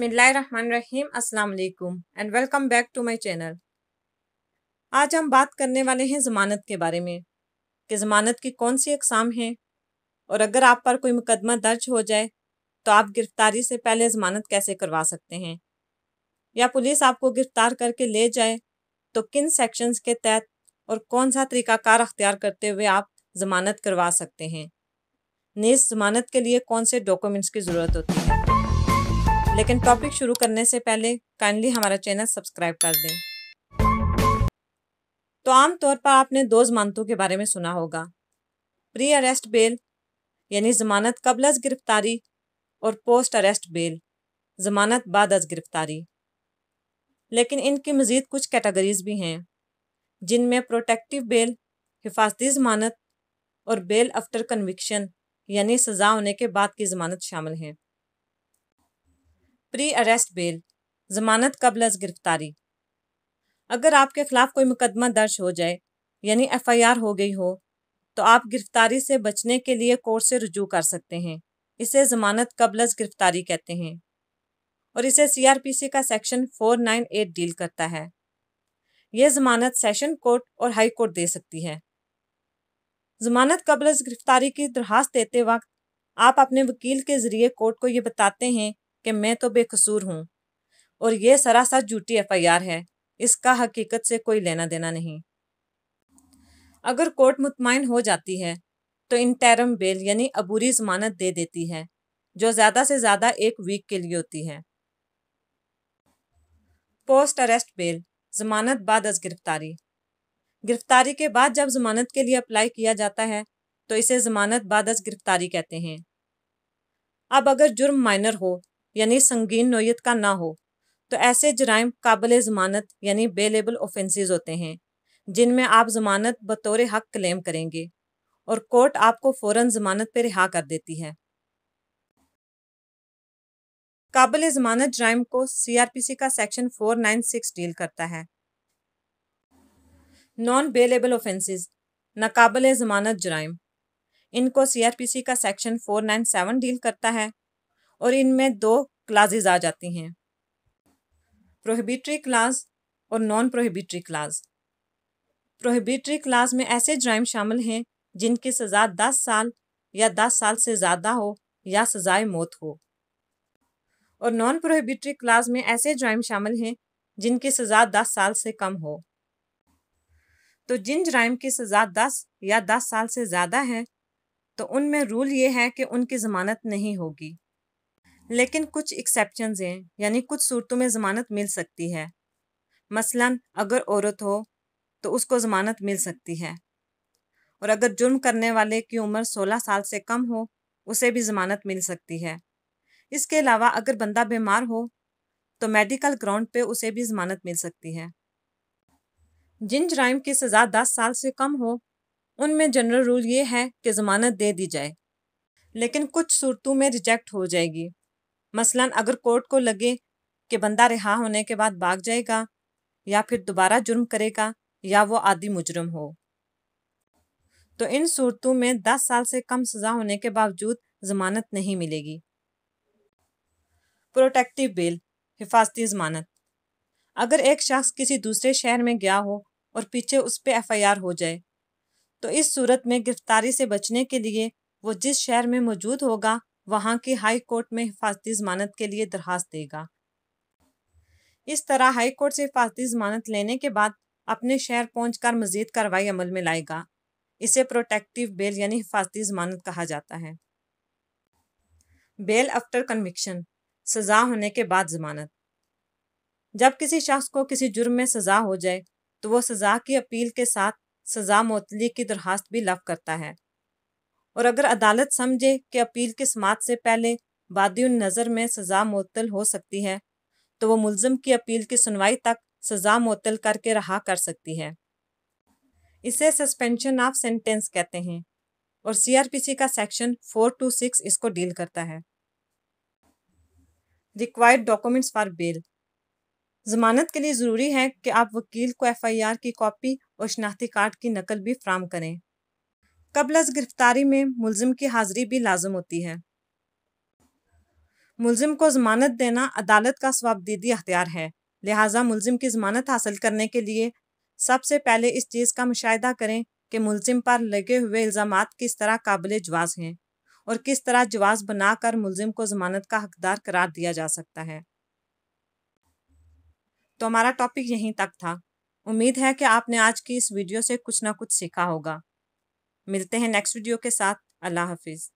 बिसमीम अस्सलाम and welcome back to my channel आज हम बात करने वाले हैं ज़मानत के बारे में कि ज़मानत की कौन सी अकसाम हैं और अगर आप पर कोई मुकदमा दर्ज हो जाए तो आप गिरफ़्तारी से पहले ज़मानत कैसे करवा सकते हैं या पुलिस आपको गिरफ़्तार करके ले जाए तो किन सेक्शंस के तहत और कौन सा तरीकाकार अख्तियार करते हुए आप ज़मानत करवा सकते हैं नेस ज़मानत के लिए कौन से डॉक्यूमेंट्स की ज़रूरत होती है लेकिन टॉपिक शुरू करने से पहले काइंडली हमारा चैनल सब्सक्राइब कर दें तो आमतौर पर आपने दो जमानतों के बारे में सुना होगा प्री अरेस्ट बेल यानी जमानत कबलज गिरफ्तारी और पोस्ट अरेस्ट बेल जमानत बाद अज गिरफ्तारी लेकिन इनकी मज़ीद कुछ कैटेगरीज भी हैं जिनमें प्रोटेक्टिव बेल हिफाजती जमानत और बेल आफ्टर कन्विक्शन यानी सज़ा होने के बाद की जमानत शामिल हैं प्री अरेस्ट बेल जमानत कबल अज गिरफ्तारी अगर आपके खिलाफ कोई मुकदमा दर्ज हो जाए यानी एफआईआर हो गई हो तो आप गिरफ्तारी से बचने के लिए कोर्ट से रजू कर सकते हैं इसे जमानत कबल अज गिरफ्तारी कहते हैं और इसे सीआरपीसी का सेक्शन 498 डील करता है यह जमानत सेशन कोर्ट और हाई कोर्ट दे सकती है जमानत कबल गिरफ्तारी की दरखास्त देते वक्त आप अपने वकील के जरिए कोर्ट को ये बताते हैं कि मैं तो बेकसूर हूँ और ये सरासर झूठी एफआईआर है इसका हकीकत से कोई लेना देना नहीं अगर कोर्ट मुतमिन हो जाती है तो इंटरम बेल यानी अबूरी जमानत दे देती है जो ज़्यादा से ज़्यादा एक वीक के लिए होती है पोस्ट अरेस्ट बेल जमानत बाद अज गिरफ्तारी गिरफ्तारी के बाद जब जमानत के लिए अप्लाई किया जाता है तो इसे जमानत बाद अज गिरफ्तारी कहते हैं अब अगर जुर्म माइनर हो यानी संगीन नोयत का ना हो तो ऐसे जराइम काबिल ज़मानत यानी बेलेबल ऑफेंसेस होते हैं जिनमें आप ज़मानत बतौर हक क्लेम करेंगे और कोर्ट आपको फ़ौर ज़मानत पर रिहा कर देती है काबिल ज़मानत जराइम को सीआरपीसी का सेक्शन 496 डील करता है नॉन बेलेबल ऑफेंसेस नाकाबिल ज़मानत जराइम इनको सीआरपीसी का सेक्शन 497 डील करता है और इनमें दो क्लाजेज आ जाती हैं प्रोहिबिट्री क्लास और non prohibitory clause prohibitory clause में ऐसे जराइम शामिल हैं जिनकी सज़ा दस साल या दस साल से ज़्यादा हो या सज़ाए मौत हो और नॉन प्रोहिबिट्री क्लास में ऐसे जराइम शामिल हैं जिनकी सज़ा दस साल से कम हो तो जिन जराइम की सज़ा दस या दस साल से ज़्यादा है तो उनमें रूल ये है कि उनकी ज़मानत नहीं होगी लेकिन कुछ एक्सेप्शन हैं यानी कुछ सूरतों में ज़मानत मिल सकती है मसलन अगर औरत हो तो उसको ज़मानत मिल सकती है और अगर जुर्म करने वाले की उम्र 16 साल से कम हो उसे भी ज़मानत मिल सकती है इसके अलावा अगर बंदा बीमार हो तो मेडिकल ग्राउंड पे उसे भी ज़मानत मिल सकती है जिन जराइम की सज़ा दस साल से कम हो उनमें जनरल रूल ये है कि ज़मानत दे दी जाए लेकिन कुछ सूरतों में रिजेक्ट हो जाएगी मसलन अगर कोर्ट को लगे कि बंदा रिहा होने के बाद भाग जाएगा या फिर दोबारा जुर्म करेगा या वो आदि मुजरम हो तो इन सूरतों में 10 साल से कम सजा होने के बावजूद जमानत नहीं मिलेगी प्रोटेक्टिव बेल हिफाजती जमानत अगर एक शख्स किसी दूसरे शहर में गया हो और पीछे उस पर एफ हो जाए तो इस सूरत में गिरफ्तारी से बचने के लिए वो जिस शहर में मौजूद होगा वहां के हाई कोर्ट में हिफाजती जमानत के लिए दरखास्त देगा इस तरह हाई कोर्ट से हिफाजती जमानत लेने के बाद अपने शहर पहुंचकर मजीद कार्रवाई अमल में लाएगा इसे प्रोटेक्टिव बेल यानी हिफाजती जमानत कहा जाता है बेल आफ्टर कन्विक्शन सजा होने के बाद जमानत जब किसी शख्स को किसी जुर्म में सजा हो जाए तो वह सजा की अपील के साथ सजा मोतली की दरखास्त भी लफ करता है और अगर अदालत समझे कि अपील की समात से पहले बादी नज़र में सज़ा मअतल हो सकती है तो वह मुलम की अपील की सुनवाई तक सज़ा मअतल करके रहा कर सकती है इसे सस्पेंशन ऑफ सेंटेंस कहते हैं और सीआरपीसी का सेक्शन 426 इसको डील करता है रिक्वायर्ड डॉक्यूमेंट्स फॉर बेल जमानत के लिए ज़रूरी है कि आप वकील को एफआईआर की कॉपी और शनाख्ती कार्ड की नकल भी फ्राहम करें कबल गिरफ्तारी में मुलजिम की हाजिरी भी लाजम होती है मुलजिम को जमानत देना अदालत का स्वाबदीदी अख्तियार है लिहाजा मुलजिम की जमानत हासिल करने के लिए सबसे पहले इस चीज़ का मुशाह करें कि मुलजिम पर लगे हुए इल्ज़ाम किस तरह काबिल जवाज हैं और किस तरह जवाज बनाकर मुलजिम को जमानत का हकदार करार दिया जा सकता है तो हमारा टॉपिक यहीं तक था उम्मीद है कि आपने आज की इस वीडियो से कुछ ना कुछ सीखा होगा मिलते हैं नेक्स्ट वीडियो के साथ अल्लाह हाफिज़